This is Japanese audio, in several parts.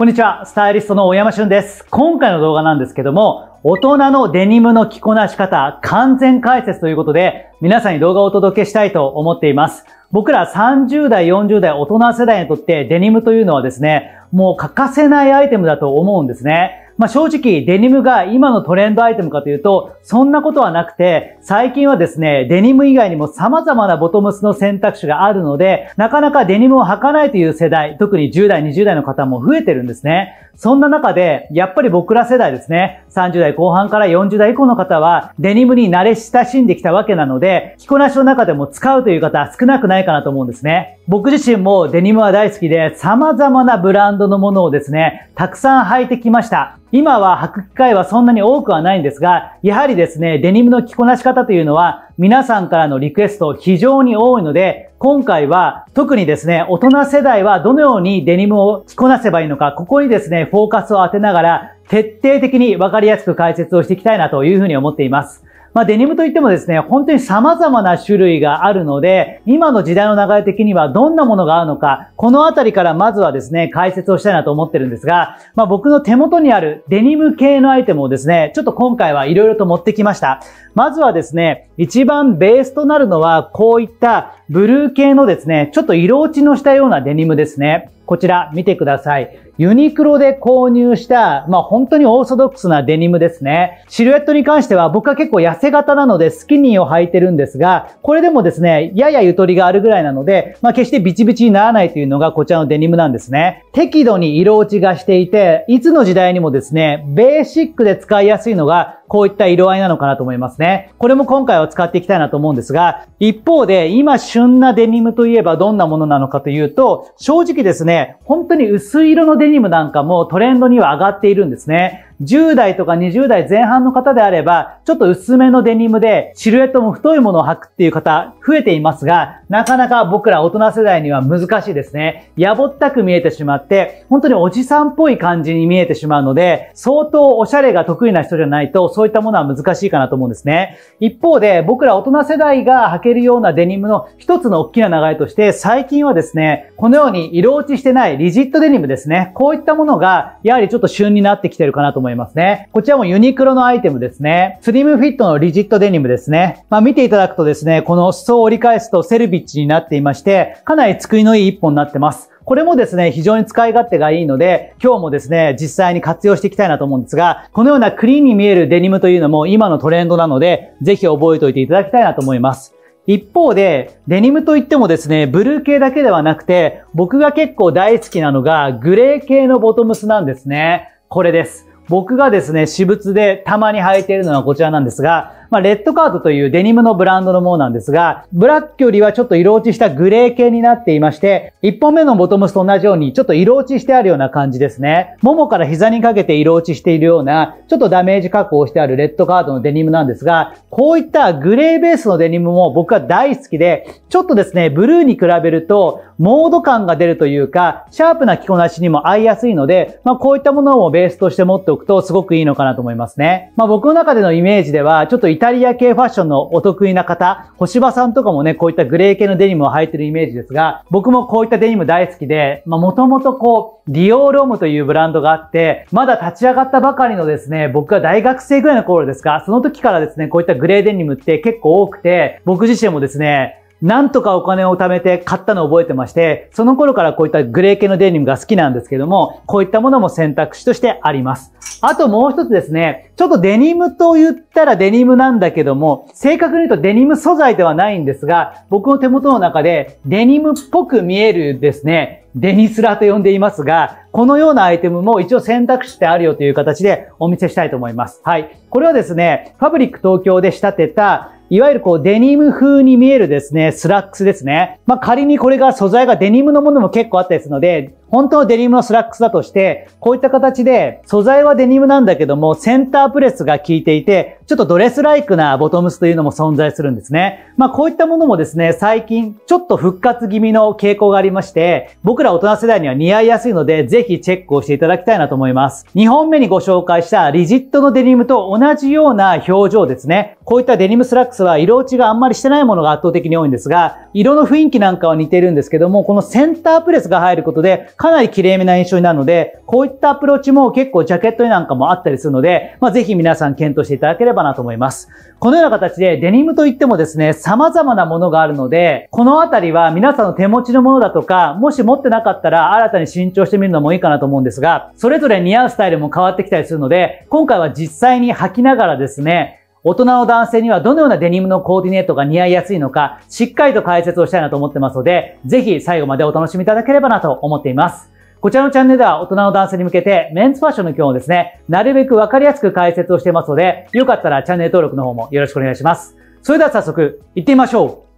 こんにちは、スタイリストの大山俊です。今回の動画なんですけども、大人のデニムの着こなし方、完全解説ということで、皆さんに動画をお届けしたいと思っています。僕ら30代、40代、大人世代にとってデニムというのはですね、もう欠かせないアイテムだと思うんですね。まあ、正直、デニムが今のトレンドアイテムかというと、そんなことはなくて、最近はですね、デニム以外にも様々なボトムスの選択肢があるので、なかなかデニムを履かないという世代、特に10代、20代の方も増えてるんですね。そんな中で、やっぱり僕ら世代ですね、30代後半から40代以降の方は、デニムに慣れ親しんできたわけなので、着こなしの中でも使うという方は少なくないかなと思うんですね。僕自身もデニムは大好きで、様々なブランドのものをですね、たくさん履いてきました。今は履く機会はそんなに多くはないんですが、やはりですね、デニムの着こなし方というのは、皆さんからのリクエスト非常に多いので、今回は特にですね、大人世代はどのようにデニムを着こなせばいいのか、ここにですね、フォーカスを当てながら、徹底的にわかりやすく解説をしていきたいなというふうに思っています。まあ、デニムといってもですね、本当に様々な種類があるので、今の時代の流れ的にはどんなものがあるのか、このあたりからまずはですね、解説をしたいなと思ってるんですが、まあ、僕の手元にあるデニム系のアイテムをですね、ちょっと今回はいろいろと持ってきました。まずはですね、一番ベースとなるのは、こういったブルー系のですね、ちょっと色落ちのしたようなデニムですね。こちら見てください。ユニクロで購入した、まあ本当にオーソドックスなデニムですね。シルエットに関しては僕は結構痩せ型なのでスキニーを履いてるんですが、これでもですね、ややゆとりがあるぐらいなので、まあ決してビチビチにならないというのがこちらのデニムなんですね。適度に色落ちがしていて、いつの時代にもですね、ベーシックで使いやすいのがこういった色合いなのかなと思いますね。これも今回は使っていきたいなと思うんですが、一方で今旬なデニムといえばどんなものなのかというと、正直ですね、本当に薄い色のデニムなんかもトレンドには上がっているんですね。10代とか20代前半の方であれば、ちょっと薄めのデニムで、シルエットも太いものを履くっていう方、増えていますが、なかなか僕ら大人世代には難しいですね。やぼったく見えてしまって、本当におじさんっぽい感じに見えてしまうので、相当おしゃれが得意な人じゃないと、そういったものは難しいかなと思うんですね。一方で、僕ら大人世代が履けるようなデニムの一つの大きな流れとして、最近はですね、このように色落ちしてないリジットデニムですね。こういったものが、やはりちょっと旬になってきてるかなと思います。思いますね。こちらもユニクロのアイテムですね。スリムフィットのリジットデニムですね。まあ見ていただくとですね、この裾を折り返すとセルビッチになっていまして、かなり作りのいい一本になってます。これもですね、非常に使い勝手がいいので、今日もですね、実際に活用していきたいなと思うんですが、このようなクリーンに見えるデニムというのも今のトレンドなので、ぜひ覚えておいていただきたいなと思います。一方で、デニムといってもですね、ブルー系だけではなくて、僕が結構大好きなのが、グレー系のボトムスなんですね。これです。僕がですね、私物でたまに履いているのはこちらなんですが、まあ、レッドカードというデニムのブランドのものなんですが、ブラックよりはちょっと色落ちしたグレー系になっていまして、1本目のボトムスと同じようにちょっと色落ちしてあるような感じですね。ももから膝にかけて色落ちしているような、ちょっとダメージ加工してあるレッドカードのデニムなんですが、こういったグレーベースのデニムも僕は大好きで、ちょっとですね、ブルーに比べると、モード感が出るというか、シャープな着こなしにも合いやすいので、まあこういったものをベースとして持っておくとすごくいいのかなと思いますね。まあ僕の中でのイメージでは、ちょっとタリア系ファッションのお得意な方、星葉さんとかもね、こういったグレー系のデニムを履いてるイメージですが、僕もこういったデニム大好きで、まあ、もともとこう、ディオーロームというブランドがあって、まだ立ち上がったばかりのですね、僕が大学生ぐらいの頃ですか、その時からですね、こういったグレーデニムって結構多くて、僕自身もですね、なんとかお金を貯めて買ったのを覚えてまして、その頃からこういったグレー系のデニムが好きなんですけども、こういったものも選択肢としてあります。あともう一つですね、ちょっとデニムと言ったらデニムなんだけども、正確に言うとデニム素材ではないんですが、僕の手元の中でデニムっぽく見えるですね、デニスラと呼んでいますが、このようなアイテムも一応選択肢であるよという形でお見せしたいと思います。はい。これはですね、ファブリック東京で仕立てたいわゆるこうデニム風に見えるですね、スラックスですね。まあ、仮にこれが素材がデニムのものも結構あったりするので、本当のデニムのスラックスだとして、こういった形で、素材はデニムなんだけども、センタープレスが効いていて、ちょっとドレスライクなボトムスというのも存在するんですね。まあ、こういったものもですね、最近、ちょっと復活気味の傾向がありまして、僕ら大人世代には似合いやすいので、ぜひチェックをしていただきたいなと思います。2本目にご紹介したリジットのデニムと同じような表情ですね。こういったデニムスラックスは色落ちがあんまりしてないものが圧倒的に多いんですが、色の雰囲気なんかは似てるんですけども、このセンタープレスが入ることで、かなり綺麗めな印象になるので、こういったアプローチも結構ジャケットになんかもあったりするので、まあ、ぜひ皆さん検討していただければなと思います。このような形でデニムといってもですね、様々なものがあるので、このあたりは皆さんの手持ちのものだとか、もし持ってなかったら新たに新調してみるのもいいかなと思うんですが、それぞれ似合うスタイルも変わってきたりするので、今回は実際に履きながらですね、大人の男性にはどのようなデニムのコーディネートが似合いやすいのか、しっかりと解説をしたいなと思ってますので、ぜひ最後までお楽しみいただければなと思っています。こちらのチャンネルでは大人の男性に向けてメンズファッションの今日をですね、なるべくわかりやすく解説をしてますので、よかったらチャンネル登録の方もよろしくお願いします。それでは早速、行ってみましょう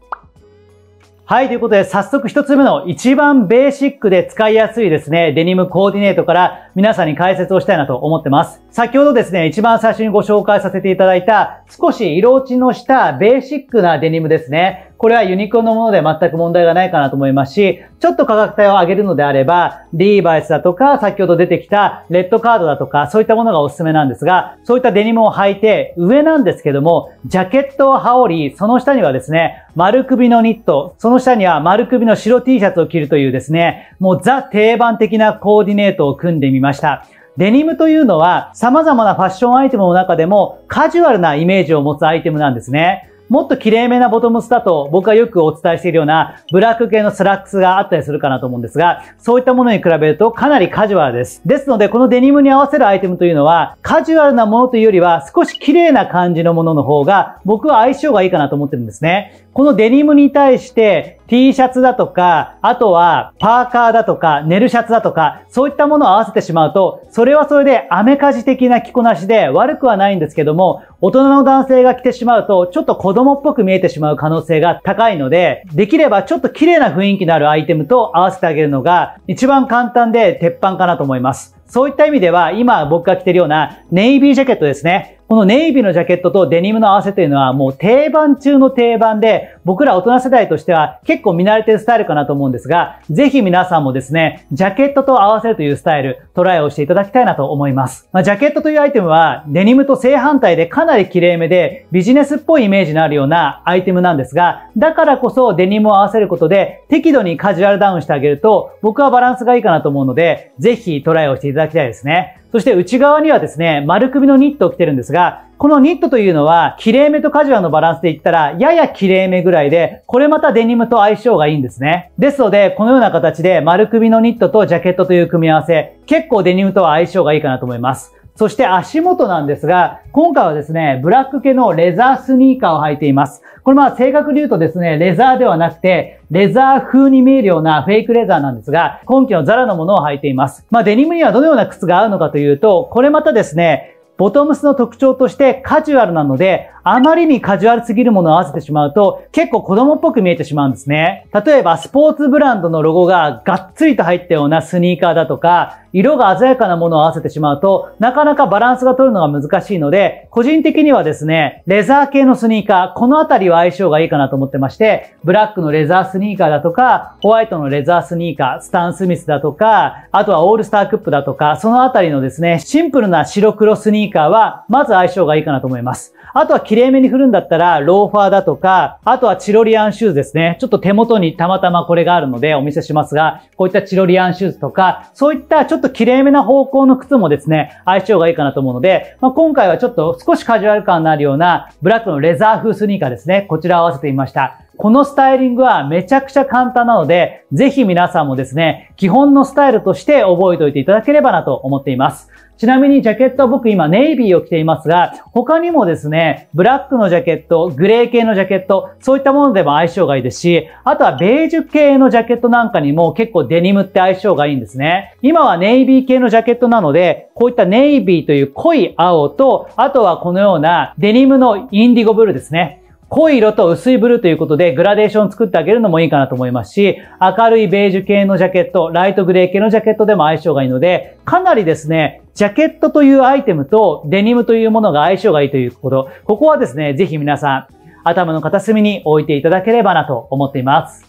はい、ということで早速一つ目の一番ベーシックで使いやすいですね、デニムコーディネートから皆さんに解説をしたいなと思ってます。先ほどですね、一番最初にご紹介させていただいた少し色落ちのしたベーシックなデニムですね。これはユニクロのもので全く問題がないかなと思いますし、ちょっと価格帯を上げるのであれば、リーバイスだとか、先ほど出てきたレッドカードだとか、そういったものがおすすめなんですが、そういったデニムを履いて、上なんですけども、ジャケットを羽織り、その下にはですね、丸首のニット、その下には丸首の白 T シャツを着るというですね、もうザ定番的なコーディネートを組んでみました。デニムというのは様々なファッションアイテムの中でもカジュアルなイメージを持つアイテムなんですね。もっと綺麗めなボトムスだと僕はよくお伝えしているようなブラック系のスラックスがあったりするかなと思うんですが、そういったものに比べるとかなりカジュアルです。ですので、このデニムに合わせるアイテムというのは、カジュアルなものというよりは少し綺麗な感じのものの方が僕は相性がいいかなと思ってるんですね。このデニムに対して T シャツだとか、あとはパーカーだとか、寝るシャツだとか、そういったものを合わせてしまうと、それはそれでアメカジ的な着こなしで悪くはないんですけども、大人の男性が着てしまうと、ちょっと子供っぽく見えてしまう可能性が高いので、できればちょっと綺麗な雰囲気のあるアイテムと合わせてあげるのが、一番簡単で鉄板かなと思います。そういった意味では、今僕が着てるようなネイビージャケットですね。このネイビーのジャケットとデニムの合わせというのはもう定番中の定番で、僕ら大人世代としては結構見慣れてるスタイルかなと思うんですが、ぜひ皆さんもですね、ジャケットと合わせるというスタイル、トライをしていただきたいなと思います。まあ、ジャケットというアイテムは、デニムと正反対でかなり綺麗めで、ビジネスっぽいイメージのあるようなアイテムなんですが、だからこそデニムを合わせることで、適度にカジュアルダウンしてあげると、僕はバランスがいいかなと思うので、ぜひトライをしていただきたいですね。そして内側にはですね、丸首のニットを着てるんですが、このニットというのは、綺麗めとカジュアルのバランスで言ったら、やや綺麗めぐらいで、これまたデニムと相性がいいんですね。ですので、このような形で丸首のニットとジャケットという組み合わせ、結構デニムとは相性がいいかなと思います。そして足元なんですが、今回はですね、ブラック系のレザースニーカーを履いています。これまあ正確に言うとですね、レザーではなくて、レザー風に見えるようなフェイクレザーなんですが、今季のザラのものを履いています。まあデニムにはどのような靴が合うのかというと、これまたですね、ボトムスの特徴としてカジュアルなので、あまりにカジュアルすぎるものを合わせてしまうと、結構子供っぽく見えてしまうんですね。例えば、スポーツブランドのロゴががっつりと入ったようなスニーカーだとか、色が鮮やかなものを合わせてしまうと、なかなかバランスが取るのが難しいので、個人的にはですね、レザー系のスニーカー、このあたりは相性がいいかなと思ってまして、ブラックのレザースニーカーだとか、ホワイトのレザースニーカー、スタン・スミスだとか、あとはオールスタークップだとか、そのあたりのですね、シンプルな白黒スニーカーは、まず相性がいいかなと思います。あとは綺麗めに振るんだったら、ローファーだとか、あとはチロリアンシューズですね。ちょっと手元にたまたまこれがあるのでお見せしますが、こういったチロリアンシューズとか、そういったちょっと綺麗めな方向の靴もですね、相性がいいかなと思うので、まあ、今回はちょっと少しカジュアル感のあるような、ブラックのレザー風スニーカーですね。こちらを合わせてみました。このスタイリングはめちゃくちゃ簡単なので、ぜひ皆さんもですね、基本のスタイルとして覚えておいていただければなと思っています。ちなみにジャケットは僕今ネイビーを着ていますが、他にもですね、ブラックのジャケット、グレー系のジャケット、そういったものでも相性がいいですし、あとはベージュ系のジャケットなんかにも結構デニムって相性がいいんですね。今はネイビー系のジャケットなので、こういったネイビーという濃い青と、あとはこのようなデニムのインディゴブルーですね。濃い色と薄いブルーということで、グラデーション作ってあげるのもいいかなと思いますし、明るいベージュ系のジャケット、ライトグレー系のジャケットでも相性がいいので、かなりですね、ジャケットというアイテムとデニムというものが相性がいいということ。ここはですね、ぜひ皆さん、頭の片隅に置いていただければなと思っています。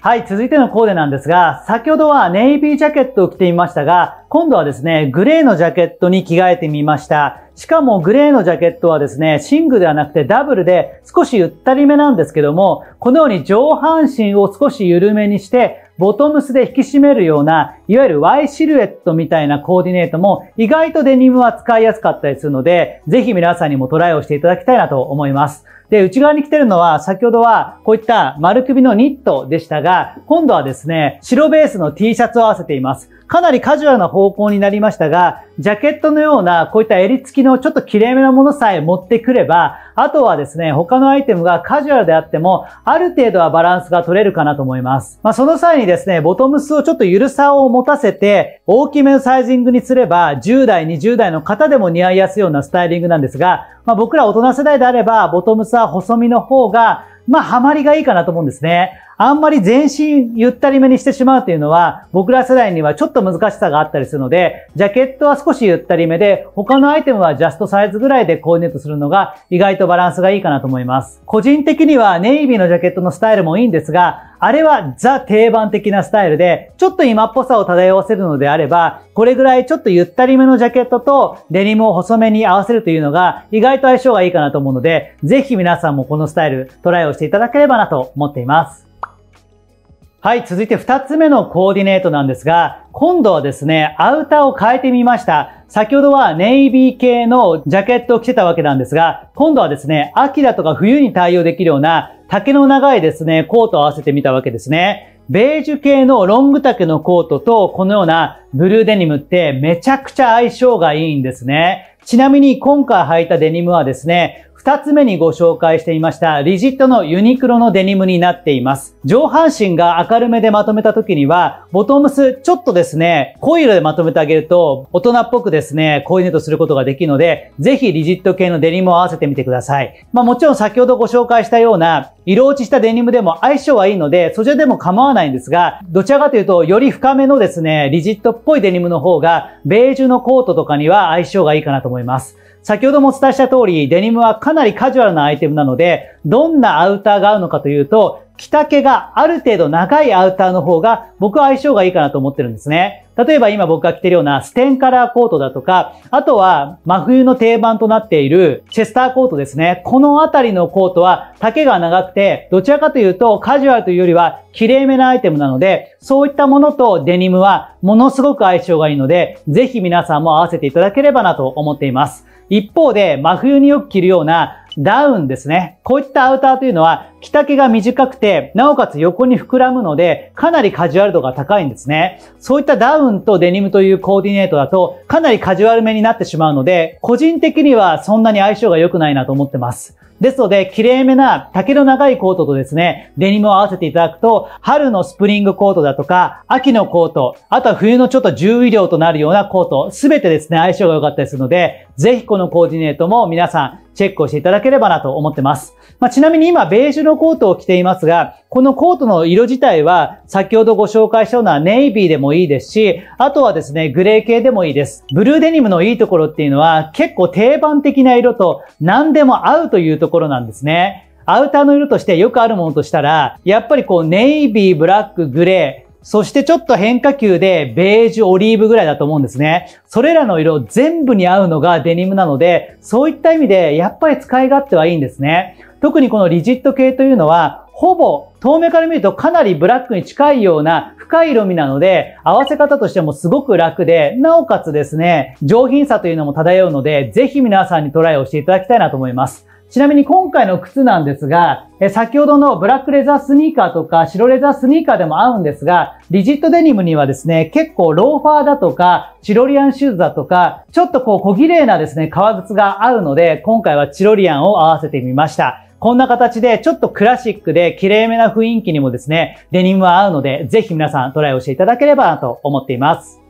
はい、続いてのコーデなんですが、先ほどはネイビージャケットを着てみましたが、今度はですね、グレーのジャケットに着替えてみました。しかもグレーのジャケットはですね、シングではなくてダブルで少しゆったりめなんですけども、このように上半身を少し緩めにして、ボトムスで引き締めるような、いわゆる Y シルエットみたいなコーディネートも、意外とデニムは使いやすかったりするので、ぜひ皆さんにもトライをしていただきたいなと思います。で、内側に着てるのは、先ほどはこういった丸首のニットでしたが、今度はですね、白ベースの T シャツを合わせています。かなりカジュアルな方向になりましたが、ジャケットのようなこういった襟付きのちょっと綺麗めなものさえ持ってくれば、あとはですね、他のアイテムがカジュアルであっても、ある程度はバランスが取れるかなと思います。まあ、その際にですね、ボトムスをちょっと緩さを持たせて、大きめのサイジングにすれば、10代、20代の方でも似合いやすいようなスタイリングなんですが、まあ、僕ら大人世代であれば、ボトムスは細身の方が、まあ、ハマりがいいかなと思うんですね。あんまり全身ゆったりめにしてしまうというのは、僕ら世代にはちょっと難しさがあったりするので、ジャケットは少しゆったりめで、他のアイテムはジャストサイズぐらいでコーディネートするのが意外とバランスがいいかなと思います。個人的にはネイビーのジャケットのスタイルもいいんですが、あれはザ定番的なスタイルで、ちょっと今っぽさを漂わせるのであれば、これぐらいちょっとゆったりめのジャケットとデニムを細めに合わせるというのが意外と相性がいいかなと思うので、ぜひ皆さんもこのスタイルトライをしていただければなと思っています。はい、続いて2つ目のコーディネートなんですが、今度はですね、アウターを変えてみました。先ほどはネイビー系のジャケットを着てたわけなんですが、今度はですね、秋だとか冬に対応できるような丈の長いですね、コートを合わせてみたわけですね。ベージュ系のロング丈のコートとこのようなブルーデニムってめちゃくちゃ相性がいいんですね。ちなみに今回履いたデニムはですね、2つ目にご紹介していましたリジットのユニクロのデニムになっています。上半身が明るめでまとめた時には、ボトムスちょっとですね、濃い色でまとめてあげると、大人っぽくですね、コーディネートすることができるので、ぜひリジット系のデニムを合わせてみてください。まあもちろん先ほどご紹介したような、色落ちしたデニムでも相性はいいので、そちらでも構わないんですが、どちらかというと、より深めのですね、リジットっぽいデニムの方が、ベージュのコートとかには相性がいいかなと思います。先ほどもお伝えした通り、デニムはかなりカジュアルなアイテムなので、どんなアウターが合うのかというと、着丈がある程度長いアウターの方が僕は相性がいいかなと思ってるんですね。例えば今僕が着てるようなステンカラーコートだとか、あとは真冬の定番となっているチェスターコートですね。このあたりのコートは丈が長くて、どちらかというとカジュアルというよりは綺麗めなアイテムなので、そういったものとデニムはものすごく相性がいいので、ぜひ皆さんも合わせていただければなと思っています。一方で真冬によく着るようなダウンですね。こういったアウターというのは、着丈が短くて、なおかつ横に膨らむので、かなりカジュアル度が高いんですね。そういったダウンとデニムというコーディネートだと、かなりカジュアルめになってしまうので、個人的にはそんなに相性が良くないなと思ってます。ですので、綺麗めな丈の長いコートとですね、デニムを合わせていただくと、春のスプリングコートだとか、秋のコート、あとは冬のちょっと重衣料となるようなコート、すべてですね、相性が良かったりするので、ぜひこのコーディネートも皆さんチェックをしていただければなと思ってます。まあ、ちなみに今、ベージュのコートを着ていますが、このコートの色自体は、先ほどご紹介したようなネイビーでもいいですし、あとはですね、グレー系でもいいです。ブルーデニムのいいところっていうのは、結構定番的な色と何でも合うというところなんですね。アウターの色としてよくあるものとしたら、やっぱりこう、ネイビー、ブラック、グレー、そしてちょっと変化球でベージュ、オリーブぐらいだと思うんですね。それらの色全部に合うのがデニムなので、そういった意味でやっぱり使い勝手はいいんですね。特にこのリジット系というのは、ほぼ遠目から見るとかなりブラックに近いような深い色味なので、合わせ方としてもすごく楽で、なおかつですね、上品さというのも漂うので、ぜひ皆さんにトライをしていただきたいなと思います。ちなみに今回の靴なんですが、え先ほどのブラックレザースニーカーとか白レザースニーカーでも合うんですが、リジットデニムにはですね、結構ローファーだとか、チロリアンシューズだとか、ちょっとこう小綺麗なですね、革靴が合うので、今回はチロリアンを合わせてみました。こんな形で、ちょっとクラシックで、綺麗めな雰囲気にもですね、デニムは合うので、ぜひ皆さんトライをしていただければなと思っています。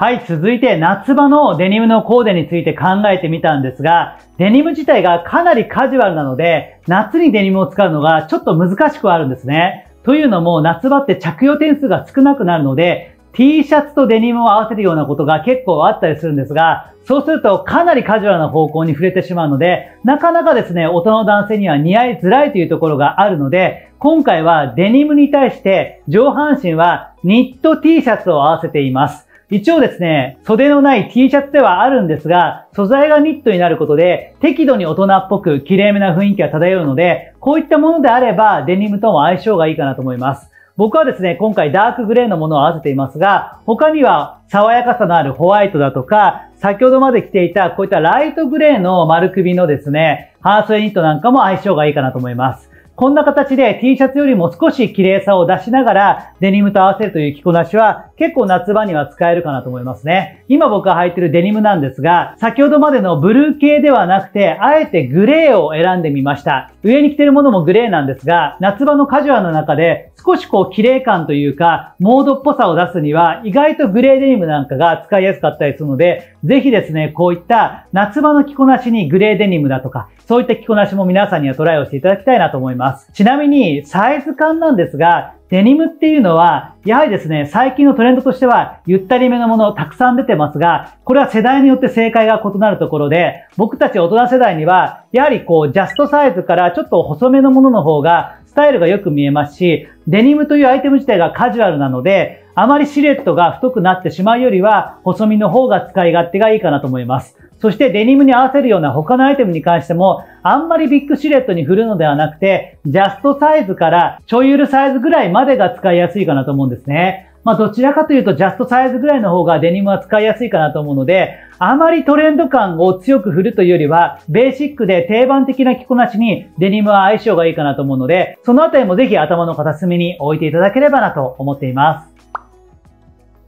はい、続いて夏場のデニムのコーデについて考えてみたんですが、デニム自体がかなりカジュアルなので、夏にデニムを使うのがちょっと難しくはあるんですね。というのも夏場って着用点数が少なくなるので、T シャツとデニムを合わせるようなことが結構あったりするんですが、そうするとかなりカジュアルな方向に触れてしまうので、なかなかですね、大人の男性には似合いづらいというところがあるので、今回はデニムに対して上半身はニット T シャツを合わせています。一応ですね、袖のない T シャツではあるんですが、素材がニットになることで、適度に大人っぽく、綺麗めな雰囲気が漂うので、こういったものであれば、デニムとも相性がいいかなと思います。僕はですね、今回ダークグレーのものを合わせていますが、他には爽やかさのあるホワイトだとか、先ほどまで着ていたこういったライトグレーの丸首のですね、ハースウェイニットなんかも相性がいいかなと思います。こんな形で T シャツよりも少し綺麗さを出しながらデニムと合わせるという着こなしは結構夏場には使えるかなと思いますね。今僕が履いてるデニムなんですが、先ほどまでのブルー系ではなくて、あえてグレーを選んでみました。上に着てるものもグレーなんですが、夏場のカジュアルの中で少しこう綺麗感というか、モードっぽさを出すには意外とグレーデニムなんかが使いやすかったりするので、ぜひですね、こういった夏場の着こなしにグレーデニムだとか、そういった着こなしも皆さんにはトライをしていただきたいなと思います。ちなみに、サイズ感なんですが、デニムっていうのは、やはりですね、最近のトレンドとしては、ゆったりめのものたくさん出てますが、これは世代によって正解が異なるところで、僕たち大人世代には、やはりこう、ジャストサイズからちょっと細めのものの方が、スタイルがよく見えますし、デニムというアイテム自体がカジュアルなので、あまりシルエットが太くなってしまうよりは、細身の方が使い勝手がいいかなと思います。そしてデニムに合わせるような他のアイテムに関しても、あんまりビッグシルエットに振るのではなくて、ジャストサイズからちょいゆるサイズぐらいまでが使いやすいかなと思うんですね。まあどちらかというとジャストサイズぐらいの方がデニムは使いやすいかなと思うので、あまりトレンド感を強く振るというよりは、ベーシックで定番的な着こなしにデニムは相性がいいかなと思うので、そのあたりもぜひ頭の片隅に置いていただければなと思っています。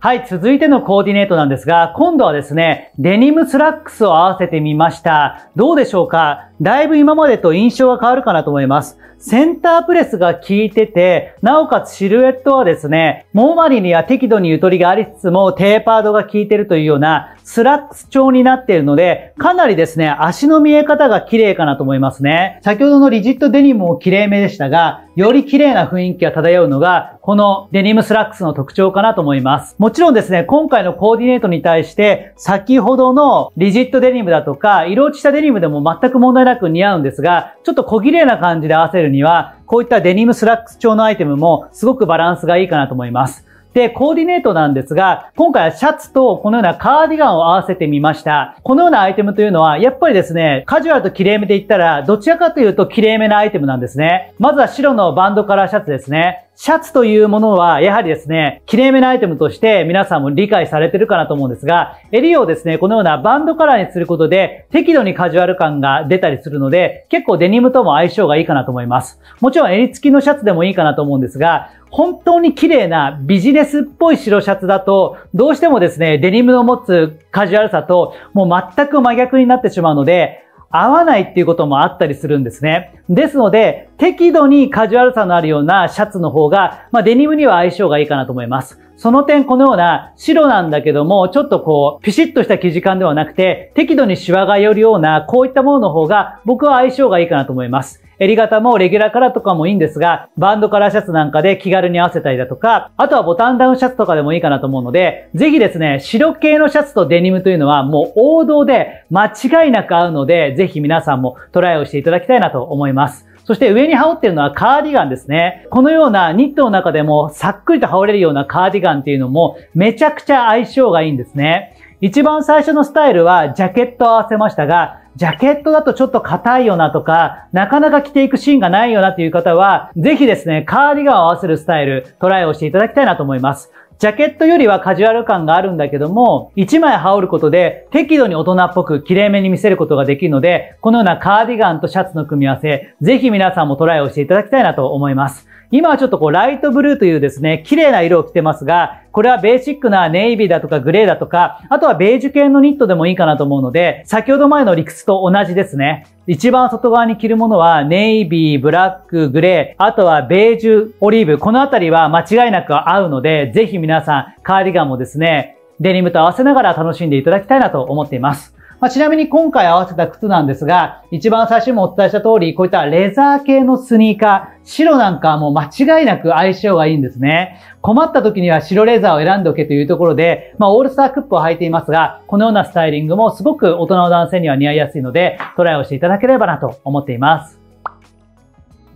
はい、続いてのコーディネートなんですが、今度はですね、デニムスラックスを合わせてみました。どうでしょうかだいぶ今までと印象が変わるかなと思います。センタープレスが効いてて、なおかつシルエットはですね、モーマリには適度にゆとりがありつつも、テーパードが効いてるというような、スラックス調になっているので、かなりですね、足の見え方が綺麗かなと思いますね。先ほどのリジットデニムも綺麗めでしたが、より綺麗な雰囲気が漂うのが、このデニムスラックスの特徴かなと思います。もちろんですね、今回のコーディネートに対して、先ほどのリジットデニムだとか、色落ちしたデニムでも全く問題なく似合うんですが、ちょっと小綺麗な感じで合わせるには、こういったデニムスラックス調のアイテムもすごくバランスがいいかなと思います。で、コーディネートなんですが、今回はシャツとこのようなカーディガンを合わせてみました。このようなアイテムというのは、やっぱりですね、カジュアルと綺麗めで言ったら、どちらかというと綺麗めなアイテムなんですね。まずは白のバンドカラーシャツですね。シャツというものは、やはりですね、綺麗めなアイテムとして皆さんも理解されてるかなと思うんですが、襟をですね、このようなバンドカラーにすることで、適度にカジュアル感が出たりするので、結構デニムとも相性がいいかなと思います。もちろん襟付きのシャツでもいいかなと思うんですが、本当に綺麗なビジネスっぽい白シャツだと、どうしてもですね、デニムの持つカジュアルさと、もう全く真逆になってしまうので、合わないっていうこともあったりするんですね。ですので、適度にカジュアルさのあるようなシャツの方が、まあ、デニムには相性がいいかなと思います。その点このような白なんだけども、ちょっとこう、ピシッとした生地感ではなくて、適度にシワが寄るような、こういったものの方が僕は相性がいいかなと思います。襟型もレギュラーカラーとかもいいんですが、バンドカラーシャツなんかで気軽に合わせたりだとか、あとはボタンダウンシャツとかでもいいかなと思うので、ぜひですね、白系のシャツとデニムというのはもう王道で間違いなく合うので、ぜひ皆さんもトライをしていただきたいなと思います。そして上に羽織ってるのはカーディガンですね。このようなニットの中でもさっくりと羽織れるようなカーディガンっていうのもめちゃくちゃ相性がいいんですね。一番最初のスタイルはジャケットを合わせましたが、ジャケットだとちょっと硬いよなとか、なかなか着ていくシーンがないよなという方は、ぜひですね、カーディガンを合わせるスタイル、トライをしていただきたいなと思います。ジャケットよりはカジュアル感があるんだけども、1枚羽織ることで適度に大人っぽく綺麗めに見せることができるので、このようなカーディガンとシャツの組み合わせ、ぜひ皆さんもトライをしていただきたいなと思います。今はちょっとこうライトブルーというですね、綺麗な色を着てますが、これはベーシックなネイビーだとかグレーだとか、あとはベージュ系のニットでもいいかなと思うので、先ほど前の理屈と同じですね。一番外側に着るものはネイビー、ブラック、グレー、あとはベージュ、オリーブ、このあたりは間違いなく合うので、ぜひ皆さんカーディガンもですね、デニムと合わせながら楽しんでいただきたいなと思っています。まあ、ちなみに今回合わせた靴なんですが、一番最初もお伝えした通り、こういったレザー系のスニーカー、白なんかはもう間違いなく相性がいいんですね。困った時には白レザーを選んでおけというところで、まあ、オールスタークップを履いていますが、このようなスタイリングもすごく大人の男性には似合いやすいので、トライをしていただければなと思っています。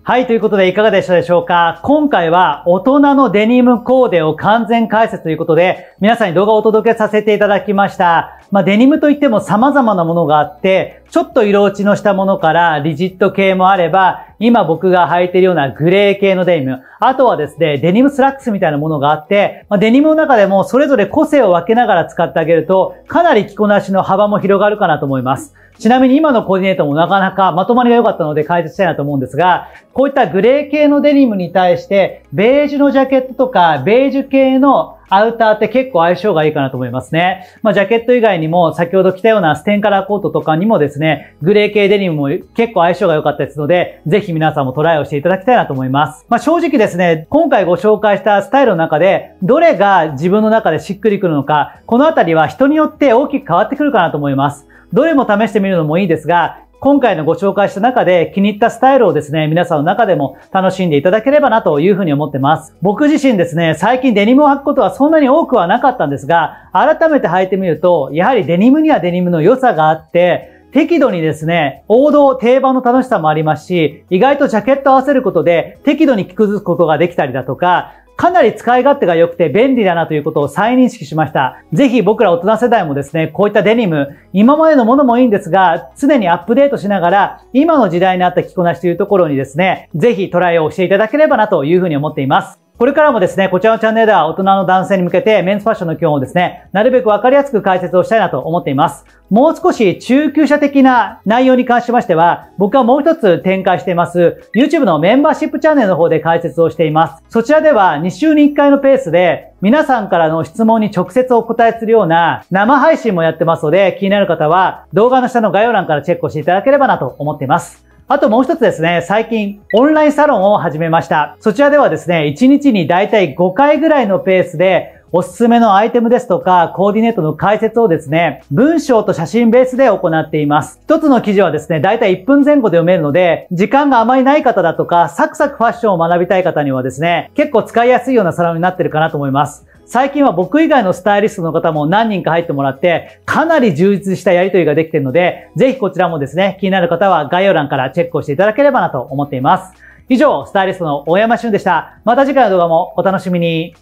はい、ということでいかがでしたでしょうか今回は大人のデニムコーデを完全解説ということで、皆さんに動画をお届けさせていただきました。まあ、デニムといっても様々なものがあって、ちょっと色落ちのしたものからリジット系もあれば、今僕が履いてるようなグレー系のデニム、あとはですね、デニムスラックスみたいなものがあって、まあ、デニムの中でもそれぞれ個性を分けながら使ってあげると、かなり着こなしの幅も広がるかなと思います。ちなみに今のコーディネートもなかなかまとまりが良かったので解説したいなと思うんですが、こういったグレー系のデニムに対して、ベージュのジャケットとか、ベージュ系のアウターって結構相性がいいかなと思いますね。まあ、ジャケット以外にも、先ほど着たようなステンカラーコートとかにもですね、グレー系デニムも結構相性が良かったですので、ぜひ皆さんもトライをしていただきたいなと思います。まあ、正直ですね、今回ご紹介したスタイルの中で、どれが自分の中でしっくりくるのか、このあたりは人によって大きく変わってくるかなと思います。どれも試してみるのもいいですが、今回のご紹介した中で気に入ったスタイルをですね、皆さんの中でも楽しんでいただければなというふうに思ってます。僕自身ですね、最近デニムを履くことはそんなに多くはなかったんですが、改めて履いてみると、やはりデニムにはデニムの良さがあって、適度にですね、王道定番の楽しさもありますし、意外とジャケットを合わせることで適度に着崩すことができたりだとか、かなり使い勝手が良くて便利だなということを再認識しました。ぜひ僕ら大人世代もですね、こういったデニム、今までのものもいいんですが、常にアップデートしながら、今の時代に合った着こなしというところにですね、ぜひトライをしていただければなというふうに思っています。これからもですね、こちらのチャンネルでは大人の男性に向けてメンズファッションの基本をですね、なるべくわかりやすく解説をしたいなと思っています。もう少し中級者的な内容に関しましては、僕はもう一つ展開しています、YouTube のメンバーシップチャンネルの方で解説をしています。そちらでは2週に1回のペースで、皆さんからの質問に直接お答えするような生配信もやってますので、気になる方は動画の下の概要欄からチェックをしていただければなと思っています。あともう一つですね、最近オンラインサロンを始めました。そちらではですね、1日にだいたい5回ぐらいのペースでおすすめのアイテムですとか、コーディネートの解説をですね、文章と写真ベースで行っています。一つの記事はですね、だいたい1分前後で読めるので、時間があまりない方だとか、サクサクファッションを学びたい方にはですね、結構使いやすいようなサロンになってるかなと思います。最近は僕以外のスタイリストの方も何人か入ってもらって、かなり充実したやりとりができているので、ぜひこちらもですね、気になる方は概要欄からチェックをしていただければなと思っています。以上、スタイリストの大山俊でした。また次回の動画もお楽しみに。